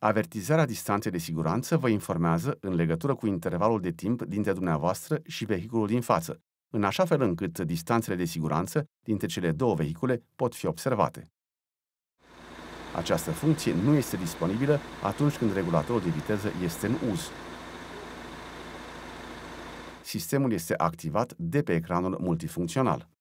Avertizarea distanței de siguranță vă informează în legătură cu intervalul de timp dintre dumneavoastră și vehiculul din față, în așa fel încât distanțele de siguranță dintre cele două vehicule pot fi observate. Această funcție nu este disponibilă atunci când regulatorul de viteză este în uz. Sistemul este activat de pe ecranul multifuncțional.